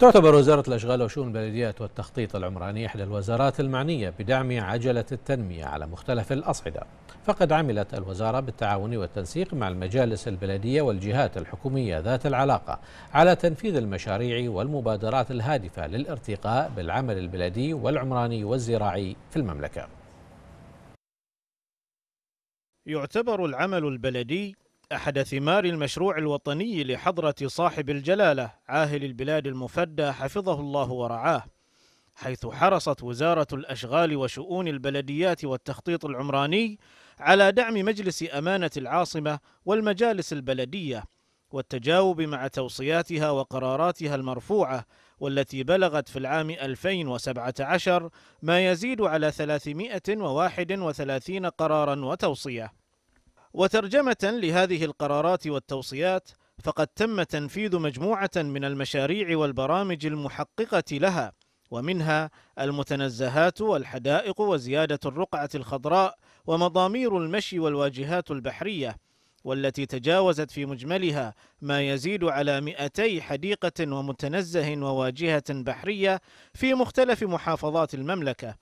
تعتبر وزارة الأشغال وشؤون البلديات والتخطيط العمراني إحدى الوزارات المعنية بدعم عجلة التنمية على مختلف الأصعدة فقد عملت الوزارة بالتعاون والتنسيق مع المجالس البلدية والجهات الحكومية ذات العلاقة على تنفيذ المشاريع والمبادرات الهادفة للارتقاء بالعمل البلدي والعمراني والزراعي في المملكة يعتبر العمل البلدي أحد ثمار المشروع الوطني لحضرة صاحب الجلالة عاهل البلاد المفدى حفظه الله ورعاه حيث حرصت وزارة الأشغال وشؤون البلديات والتخطيط العمراني على دعم مجلس أمانة العاصمة والمجالس البلدية والتجاوب مع توصياتها وقراراتها المرفوعة والتي بلغت في العام 2017 ما يزيد على 331 قرارا وتوصية وترجمة لهذه القرارات والتوصيات فقد تم تنفيذ مجموعة من المشاريع والبرامج المحققة لها ومنها المتنزهات والحدائق وزيادة الرقعة الخضراء ومضامير المشي والواجهات البحرية والتي تجاوزت في مجملها ما يزيد على 200 حديقة ومتنزه وواجهة بحرية في مختلف محافظات المملكة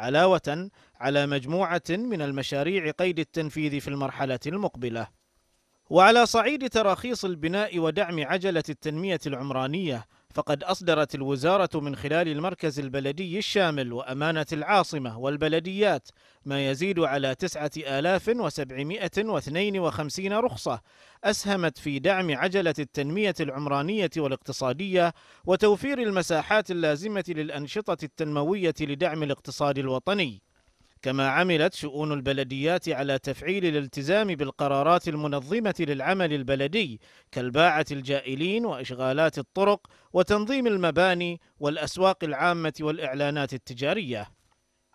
علاوة على مجموعة من المشاريع قيد التنفيذ في المرحلة المقبلة وعلى صعيد تراخيص البناء ودعم عجلة التنمية العمرانية فقد أصدرت الوزارة من خلال المركز البلدي الشامل وأمانة العاصمة والبلديات ما يزيد على 9752 رخصة أسهمت في دعم عجلة التنمية العمرانية والاقتصادية وتوفير المساحات اللازمة للأنشطة التنموية لدعم الاقتصاد الوطني كما عملت شؤون البلديات على تفعيل الالتزام بالقرارات المنظمة للعمل البلدي كالباعة الجائلين وإشغالات الطرق وتنظيم المباني والأسواق العامة والإعلانات التجارية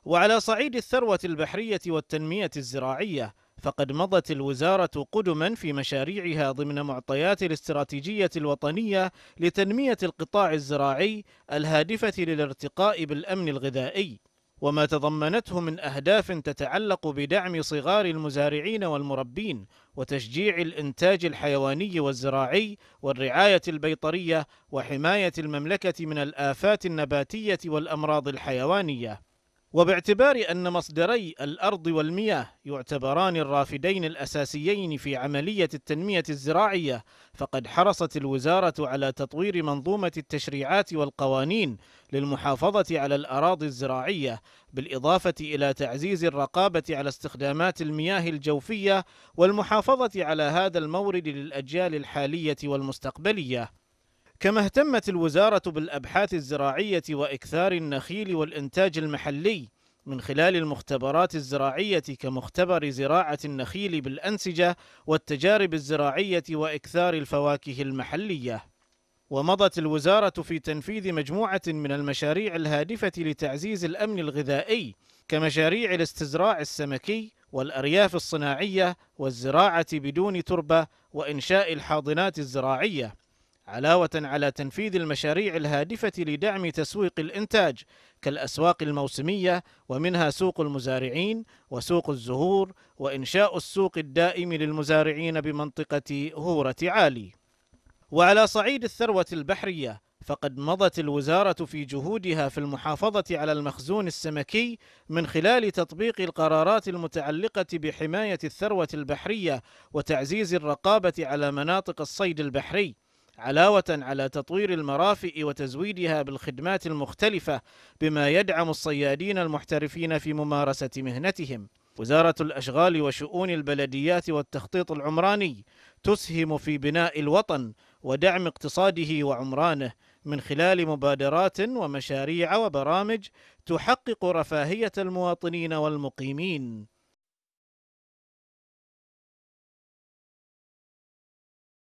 وعلى صعيد الثروة البحرية والتنمية الزراعية فقد مضت الوزارة قدما في مشاريعها ضمن معطيات الاستراتيجية الوطنية لتنمية القطاع الزراعي الهادفة للارتقاء بالأمن الغذائي وما تضمنته من أهداف تتعلق بدعم صغار المزارعين والمربين وتشجيع الإنتاج الحيواني والزراعي والرعاية البيطرية وحماية المملكة من الآفات النباتية والأمراض الحيوانية وباعتبار أن مصدري الأرض والمياه يعتبران الرافدين الأساسيين في عملية التنمية الزراعية فقد حرصت الوزارة على تطوير منظومة التشريعات والقوانين للمحافظة على الأراضي الزراعية بالإضافة إلى تعزيز الرقابة على استخدامات المياه الجوفية والمحافظة على هذا المورد للأجيال الحالية والمستقبلية كما اهتمت الوزارة بالأبحاث الزراعية وإكثار النخيل والإنتاج المحلي من خلال المختبرات الزراعية كمختبر زراعة النخيل بالأنسجة والتجارب الزراعية وإكثار الفواكه المحلية. ومضت الوزارة في تنفيذ مجموعة من المشاريع الهادفة لتعزيز الأمن الغذائي كمشاريع الاستزراع السمكي والأرياف الصناعية والزراعة بدون تربة وإنشاء الحاضنات الزراعية. علاوة على تنفيذ المشاريع الهادفة لدعم تسويق الإنتاج كالأسواق الموسمية ومنها سوق المزارعين وسوق الزهور وإنشاء السوق الدائم للمزارعين بمنطقة هورة عالي. وعلى صعيد الثروة البحرية فقد مضت الوزارة في جهودها في المحافظة على المخزون السمكي من خلال تطبيق القرارات المتعلقة بحماية الثروة البحرية وتعزيز الرقابة على مناطق الصيد البحري. علاوة على تطوير المرافئ وتزويدها بالخدمات المختلفة بما يدعم الصيادين المحترفين في ممارسة مهنتهم. وزارة الأشغال وشؤون البلديات والتخطيط العمراني تسهم في بناء الوطن ودعم اقتصاده وعمرانه من خلال مبادرات ومشاريع وبرامج تحقق رفاهية المواطنين والمقيمين.